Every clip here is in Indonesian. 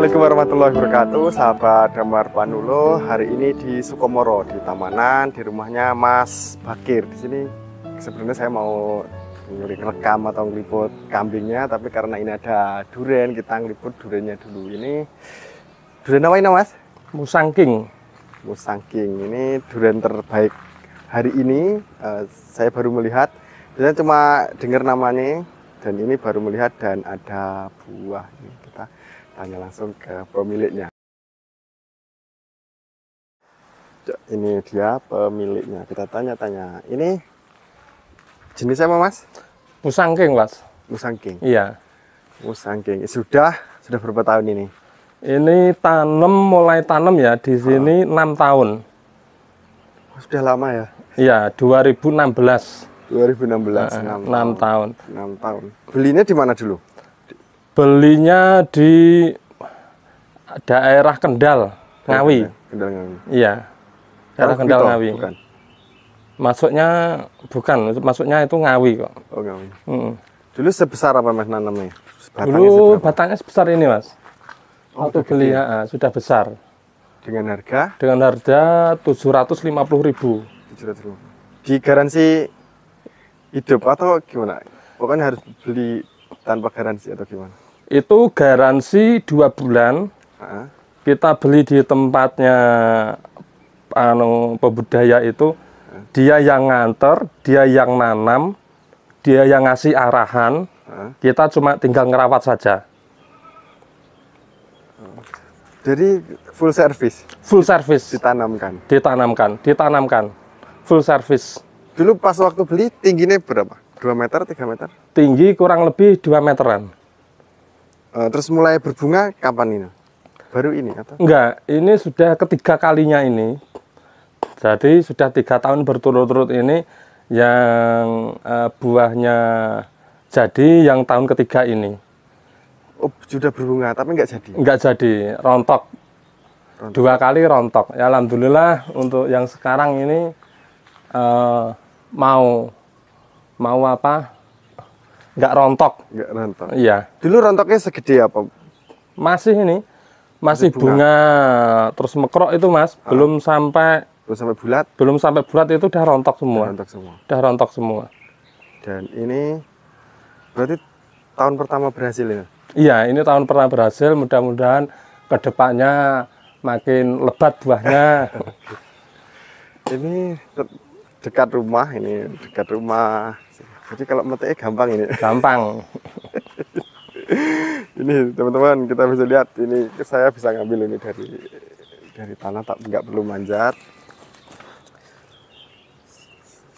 Assalamualaikum warahmatullahi wabarakatuh Sahabat Damar Panulo Hari ini di Sukomoro Di Tamanan Di rumahnya Mas Bakir Di sini sebenarnya saya mau rekam atau ngeliput kambingnya Tapi karena ini ada duren Kita ngeliput durennya dulu Ini duren apa ini mas? Musangking Musangking Ini duren terbaik hari ini uh, Saya baru melihat Biasanya cuma dengar namanya dan ini baru melihat dan ada buah ini kita tanya langsung ke pemiliknya ya, ini dia pemiliknya kita tanya-tanya ini jenisnya apa mas? musangking mas musangking? iya musangking sudah sudah berapa tahun ini? ini tanam mulai tanam ya di sini ah. enam oh. tahun sudah lama ya? iya 2016 2016 6, 6 tahun. tahun. 6 tahun. Belinya di mana dulu? Belinya di daerah Kendal, Ngawi. Kendal Ngawi. Iya. Daerah Kendal Bito, Ngawi. Bukan. Masuknya bukan, masuknya itu Ngawi kok. Oh, Ngawi. Hmm. Dulu sebesar apa Mas nanamnya? Batangnya Dulu seberapa? batangnya sebesar ini, Mas. Oh, Waktu beli ya, sudah besar. Dengan harga? Dengan harga 750.000. 750. Di garansi hidup atau gimana? Pokoknya harus beli tanpa garansi atau gimana? Itu garansi dua bulan. Ha? Kita beli di tempatnya anu pebudaya itu, ha? dia yang nganter, dia yang nanam, dia yang ngasih arahan. Ha? Kita cuma tinggal ngerawat saja. Jadi full service. Full service. Ditanamkan. Ditanamkan, ditanamkan. Full service dulu pas waktu beli tingginya berapa? 2 meter, 3 meter? Tinggi kurang lebih 2 meteran. Uh, terus mulai berbunga kapan ini? Baru ini atau? Enggak, ini sudah ketiga kalinya ini. Jadi sudah tiga tahun berturut-turut ini yang uh, buahnya jadi yang tahun ketiga ini. Oh, sudah berbunga tapi enggak jadi? Enggak jadi, rontok. rontok. Dua kali rontok. Ya, Alhamdulillah untuk yang sekarang ini uh, mau mau apa nggak rontok nggak rontok iya dulu rontoknya segede apa masih ini masih bunga. bunga terus mekrok itu mas ah. belum sampai belum sampai bulat belum sampai bulat itu udah rontok semua udah rontok semua udah rontok semua dan ini berarti tahun pertama berhasil ya iya ini tahun pertama berhasil mudah-mudahan kedepannya makin lebat buahnya ini dekat rumah ini dekat rumah jadi kalau metik gampang ini gampang ini teman-teman kita bisa lihat ini saya bisa ngambil ini dari dari tanah tak nggak perlu manjat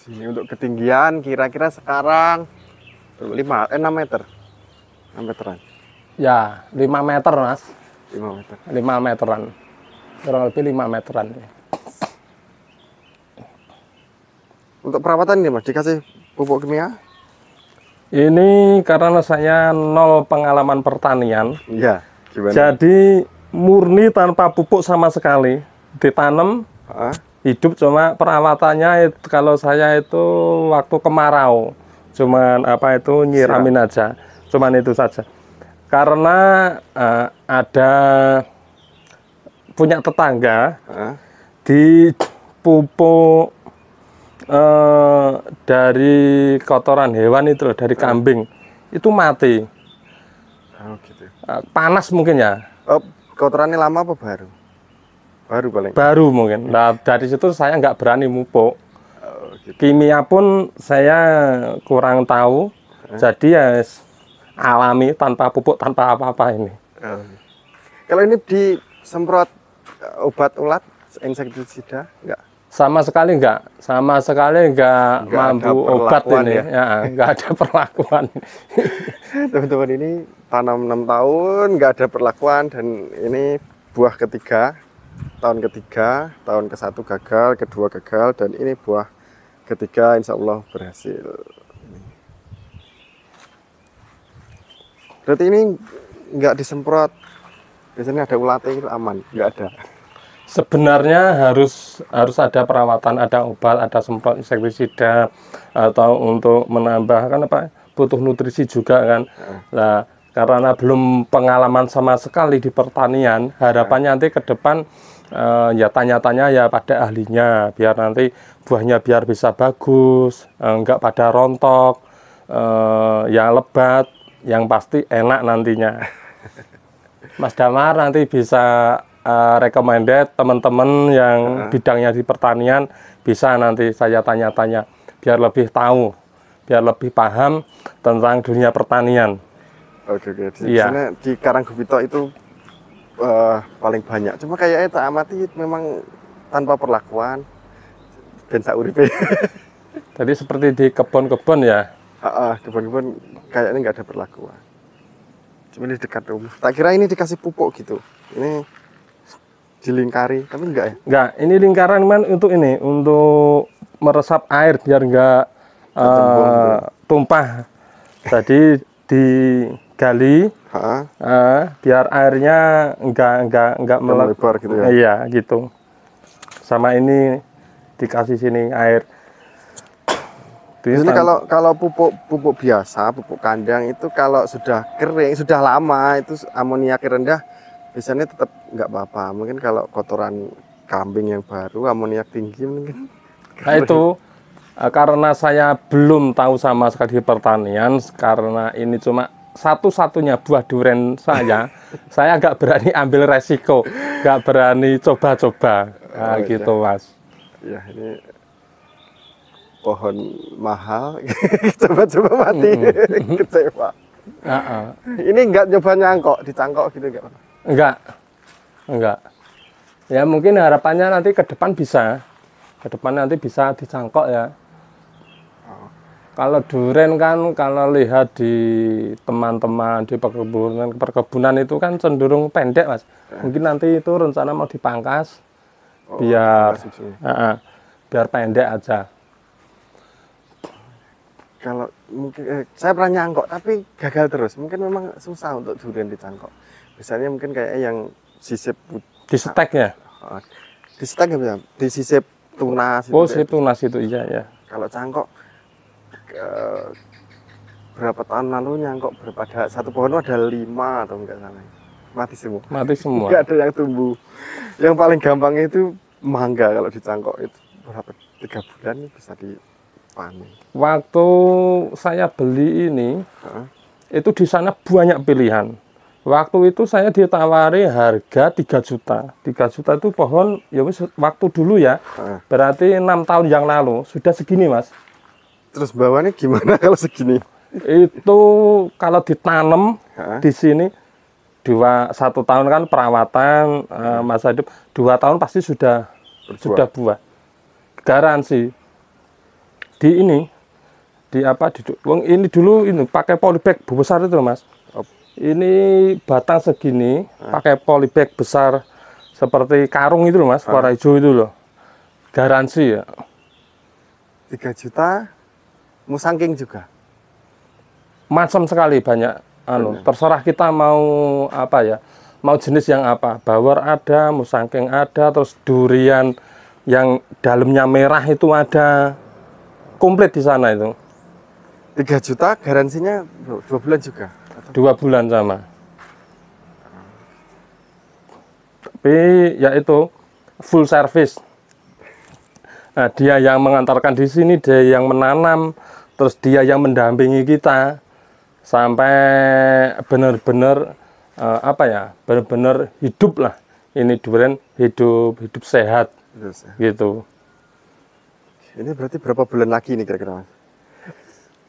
sini untuk ketinggian kira-kira sekarang 5 eh 6 meter enam meteran ya lima meter mas lima meter lima meteran kurang lebih lima meteran ya. Untuk perawatan ini Mas, dikasih pupuk kimia? Ini karena saya nol pengalaman pertanian. Iya, Jadi murni tanpa pupuk sama sekali. Ditanam, ah? hidup cuma perawatannya itu, kalau saya itu waktu kemarau. Cuman apa itu nyiramin Siap. aja. Cuman itu saja. Karena uh, ada punya tetangga ah? di pupuk Eh, dari kotoran hewan itu loh, dari ah. kambing itu mati. Oh, gitu. Eh, panas mungkin ya. Oh, kotorannya lama apa baru? Baru paling. Baru mungkin. Nah, dari situ saya nggak berani mupuk. Oh, gitu. Kimia pun saya kurang tahu. Eh? Jadi ya alami tanpa pupuk tanpa apa-apa ini. Oh. Kalau ini disemprot eh, obat ulat insektisida enggak? sama sekali enggak sama sekali enggak, enggak mampu obat ini ya, ya enggak ada perlakuan teman-teman ini tanam enam tahun enggak ada perlakuan dan ini buah ketiga tahun ketiga tahun ke satu gagal kedua gagal dan ini buah ketiga insya Allah berhasil berarti ini enggak disemprot biasanya ada ulatnya itu aman enggak ada sebenarnya harus harus ada perawatan, ada obat, ada semprot insektisida atau untuk menambahkan apa butuh nutrisi juga kan. Nah, karena belum pengalaman sama sekali di pertanian, harapannya nanti ke depan uh, ya tanya-tanya ya pada ahlinya biar nanti buahnya biar bisa bagus, enggak eh, pada rontok, uh, eh, yang lebat, yang pasti enak nantinya. Mas Damar nanti bisa uh, recommended teman-teman yang uh. bidangnya di pertanian bisa nanti saya tanya-tanya biar lebih tahu, biar lebih paham tentang dunia pertanian. Oke, oke. Di ya. di Karanggubito itu uh, paling banyak. Cuma kayaknya tak amati memang tanpa perlakuan dan uripe Tadi seperti di kebun-kebun ya? Uh, uh, kebun-kebun kayaknya nggak ada perlakuan. Cuma ini dekat rumah. Tak kira ini dikasih pupuk gitu. Ini dilingkari tapi enggak ya enggak ini lingkaran man untuk ini untuk meresap air biar enggak uh, tumpah Tadi digali uh, biar airnya enggak enggak enggak melebar gitu ya iya gitu sama ini dikasih sini air Ini kalau kalau pupuk pupuk biasa, pupuk kandang itu kalau sudah kering, sudah lama itu amoniak rendah misalnya tetap nggak apa-apa. Mungkin kalau kotoran kambing yang baru amoniak tinggi mungkin. Nah itu eh, karena saya belum tahu sama sekali pertanian karena ini cuma satu-satunya buah durian saya, saya agak berani ambil resiko, nggak berani coba-coba, nah, oh, iya. gitu mas. Ya ini pohon mahal, coba-coba mati, -hmm. kecewa. Uh -uh. Ini nggak nyoba nyangkok, dicangkok gitu nggak Enggak. Enggak. Ya mungkin harapannya nanti ke depan bisa. Ke depan nanti bisa dicangkok ya. Kalau durian kan kalau lihat di teman-teman di perkebunan perkebunan itu kan cenderung pendek mas. Mungkin nanti itu rencana mau dipangkas oh, biar uh, uh, biar pendek aja kalau mungkin eh, saya pernah nyangkok tapi gagal terus mungkin memang susah untuk durian dicangkok biasanya mungkin kayak yang sisip di setek ya oh, di setek ya di sisip tunas oh ya. sisip tunas itu iya ya kalau cangkok ke, eh, berapa tahun lalu nyangkok berapa ada satu pohon ada lima atau enggak salah mati semua mati semua enggak ada yang tumbuh yang paling gampang itu mangga kalau dicangkok itu berapa tiga bulan bisa di Waktu saya beli ini, Hah? itu di sana banyak pilihan. Waktu itu saya ditawari harga 3 juta. 3 juta itu pohon ya waktu dulu ya. Hah? Berarti enam tahun yang lalu sudah segini, Mas. Terus bawahnya gimana kalau segini? Itu kalau ditanam di sini dua satu tahun kan perawatan uh, eh, masa hidup dua tahun pasti sudah sudah buah garansi di ini di apa duduk wong ini dulu ini pakai polybag besar itu loh mas ini batang segini ah. pakai polybag besar seperti karung itu loh mas warna ah. hijau itu loh garansi ya 3 juta musangking juga macam sekali banyak anu terserah kita mau apa ya mau jenis yang apa bawar ada musangking ada terus durian yang dalamnya merah itu ada komplit di sana itu. 3 juta garansinya dua bulan juga? Dua bulan sama. Tapi yaitu full service. Nah, dia yang mengantarkan di sini, dia yang menanam, terus dia yang mendampingi kita sampai benar-benar uh, apa ya, benar-benar hidup lah. Ini durian hidup hidup sehat, hidup sehat. gitu. Ini berarti berapa bulan lagi nih kira-kira?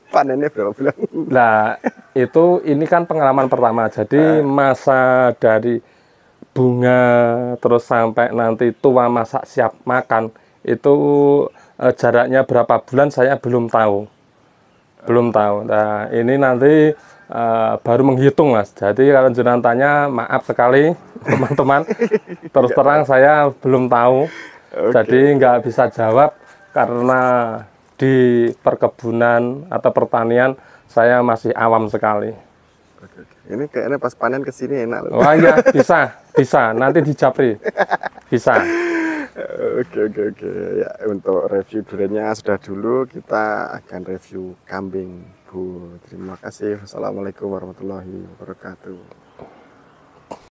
Panennya berapa bulan? Nah, itu ini kan pengalaman pertama. Jadi eh. masa dari bunga terus sampai nanti tua masak siap makan itu eh, jaraknya berapa bulan saya belum tahu. Belum tahu. Nah, ini nanti Uh, baru menghitung mas. Jadi kalau jenang tanya maaf sekali teman-teman. Terus iya. terang saya belum tahu. Okay. Jadi nggak bisa jawab karena di perkebunan atau pertanian saya masih awam sekali. Ini kayaknya pas panen ke sini enak loh. Oh iya, bisa, bisa. Nanti di Japri. Bisa. Oke, oke, oke. Ya, untuk review duriannya sudah dulu. Kita akan review kambing Bu. Terima kasih. Wassalamualaikum warahmatullahi wabarakatuh.